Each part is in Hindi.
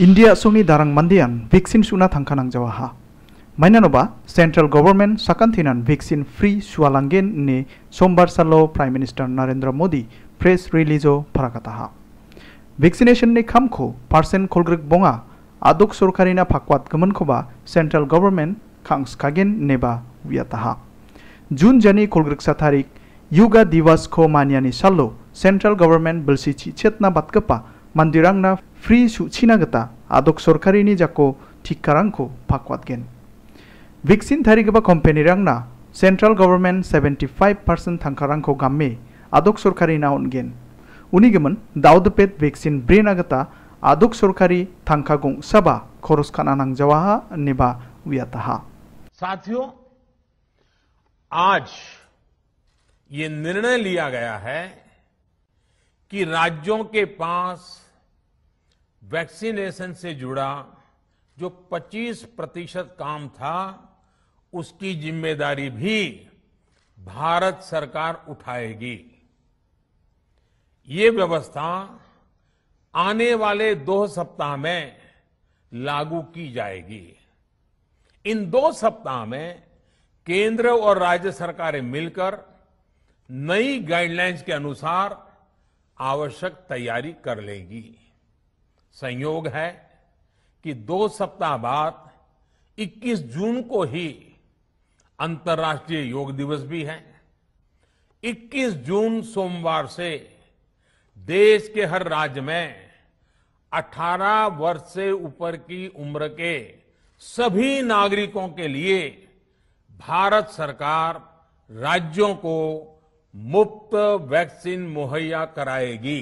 इंडिया सूनी दारंग मंदियान वैक्सीन सूना थंका नंग जवा हा मैंने सेंट्रल गवर्नमेंट सकन थी वैक्सीन फ्री सूआ सुवालंगे ने सोमवार सालो prime minister Narendra Modi press रिलीजो फरकता हा वैक्सीनेशन ने खाम को पार्सेंट खोलग्रक बोंगा आदुक सरकारी ना फाकवात गमन खोबा सेंट्रल गवर्नमेंट खास कागेन नेबा वियता हा जून जनी सा तारीख युगा दिवस को मानिया सालो सेंट्रल गवर्नमेंट बलसी छेतना बतकपा मंदिरांगना फ्री सुचिनागता आदक सरकारी जाको थिक्कारांखौ फाखवादगोन भेक्सिन थारिगबा कम्पेनि रंगना सेंट्रल गवर्नमेंट सेवेंटी 75 परसेंट थांखारांखौ गाम्मे आदक सरकारिना उनगोन उनिगमन दाउदपेट भेक्सिन ब्रेनागता आदक सरकारी थांखा सबा खरस खाना नांजावाहा नेबा उयाताहा साथियों आज ये निर्णय लिया गया है कि राज्यों के पास वैक्सीनेशन से जुड़ा जो 25 प्रतिशत काम था उसकी जिम्मेदारी भी भारत सरकार उठाएगी ये व्यवस्था आने वाले दो सप्ताह में लागू की जाएगी इन दो सप्ताह में केंद्र और राज्य सरकारें मिलकर नई गाइडलाइंस के अनुसार आवश्यक तैयारी कर लेगी संयोग है कि दो सप्ताह बाद 21 जून को ही अंतर्राष्ट्रीय योग दिवस भी है 21 जून सोमवार से देश के हर राज्य में 18 वर्ष से ऊपर की उम्र के सभी नागरिकों के लिए भारत सरकार राज्यों को मुफ्त वैक्सीन मुहैया कराएगी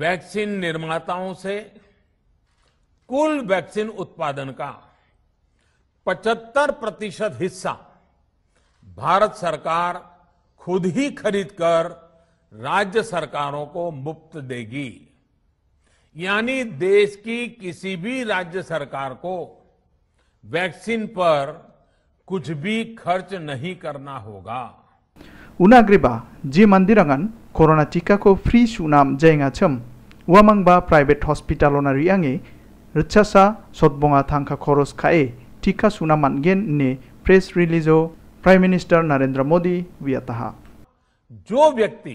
वैक्सीन निर्माताओं से कुल वैक्सीन उत्पादन का 75 प्रतिशत हिस्सा भारत सरकार खुद ही खरीद कर राज्य सरकारों को मुफ्त देगी यानी देश की किसी भी राज्य सरकार को वैक्सीन पर कुछ भी खर्च नहीं करना होगा उनाग्रीबा जी अंगन कोरोना टीका को फ्री सुनाम जाएगा छम वामांगबा प्राइवेट हॉस्पिटल ना रियांगे रिचासा सदबंगा थांखा खरस खाए टीका सुना मानगेन ने प्रेस रिलीजो प्राइम मिनिस्टर नरेंद्र मोदी व्यतहा जो व्यक्ति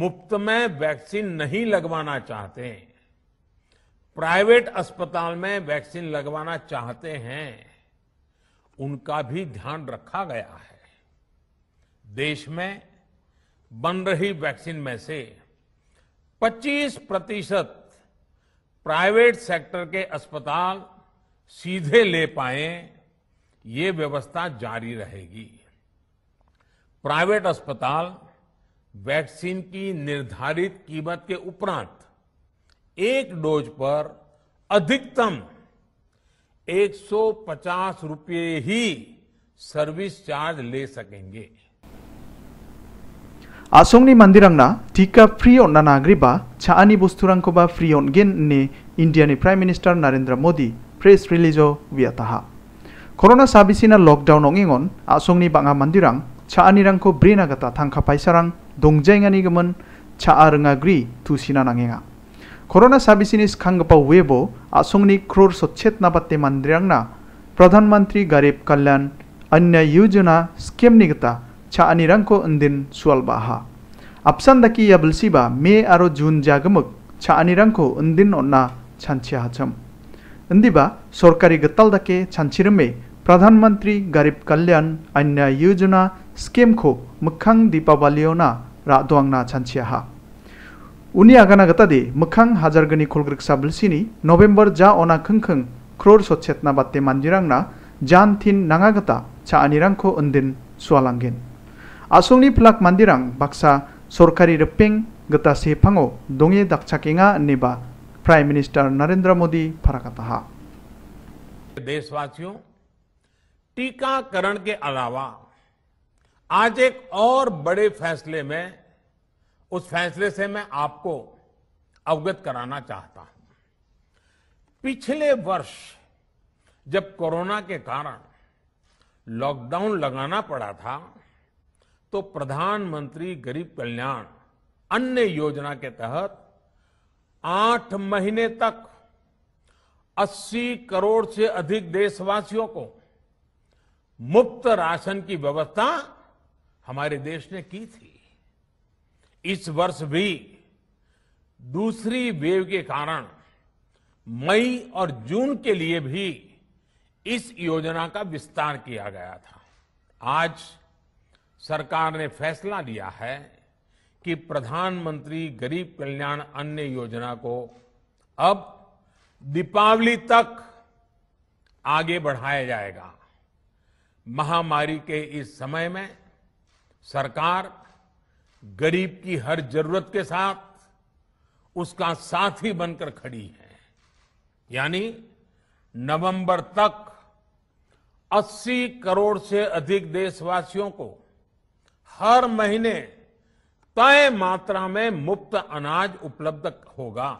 मुफ्त में वैक्सीन नहीं लगवाना चाहते प्राइवेट अस्पताल में वैक्सीन लगवाना चाहते हैं उनका भी ध्यान रखा गया है देश में बन रही वैक्सीन में से 25 प्रतिशत प्राइवेट सेक्टर के अस्पताल सीधे ले पाए ये व्यवस्था जारी रहेगी प्राइवेट अस्पताल वैक्सीन की निर्धारित कीमत के उपरांत एक डोज पर अधिकतम 150 रुपये ही सर्विस चार्ज ले सकेंगे आसंनि मंदिरंगना टीका फ्री अन्ना नागरिबा छाआनि बुस्तुरांखौबा फ्री अनगेन ने इंडियानि prime minister Narendra Modi press रिलीजो वियाताहा कोरोना साबिसिना लकडाउन अंगिंगन आसंनि बाङा मंदिरां छाआनि रांखौ ब्रेनागाता थांखा पाइसारां दंजाइङानि गमन छाआ तुसिना नाङेङा कोरोना साबिसिनि स्खांगपा वेबो आसंनि क्रोर सचेत नाबाते मंदिरांना प्रधानमंत्री गरीब कल्याण अन्य योजना स्कीमनि गता cha anirangko endin sual baha. Apsan daki ya belsiba me aro jun jagemuk cha anirangko endin onna chanchi hacham. Endiba sorkari getal dake chanchirme प्रधानमंत्री गरीब कल्याण अन्य योजना स्कीम को मुखंग दीपावलियोना रादवांगना छानछिया उनी आगाना गता दे मुखंग हजारगनी खुलग्रिक साबलसिनी नवेंबर जा ओना खंखंग क्रोर सोचेतना बाते मानजिरांगना जान थिन नांगागता चा अनिरांगको अंदिन सुवालांगिन Asungni plak mandirang baksa sorkari reping geta sepango dongi dakchakinga neba prime minister Narendra Modi फरकतहा देशवासियों टीकाकरण के अलावा आज एक और बड़े फैसले में उस फैसले से मैं आपको अवगत कराना चाहता हूं पिछले वर्ष जब कोरोना के कारण लॉकडाउन लगाना पड़ा था तो प्रधानमंत्री गरीब कल्याण अन्य योजना के तहत आठ महीने तक 80 करोड़ से अधिक देशवासियों को मुफ्त राशन की व्यवस्था हमारे देश ने की थी इस वर्ष भी दूसरी वेव के कारण मई और जून के लिए भी इस योजना का विस्तार किया गया था आज सरकार ने फैसला लिया है कि प्रधानमंत्री गरीब कल्याण अन्न योजना को अब दीपावली तक आगे बढ़ाया जाएगा महामारी के इस समय में सरकार गरीब की हर जरूरत के साथ उसका साथी बनकर खड़ी है यानी नवंबर तक 80 करोड़ से अधिक देशवासियों को हर महीने तय मात्रा में मुफ्त अनाज उपलब्ध होगा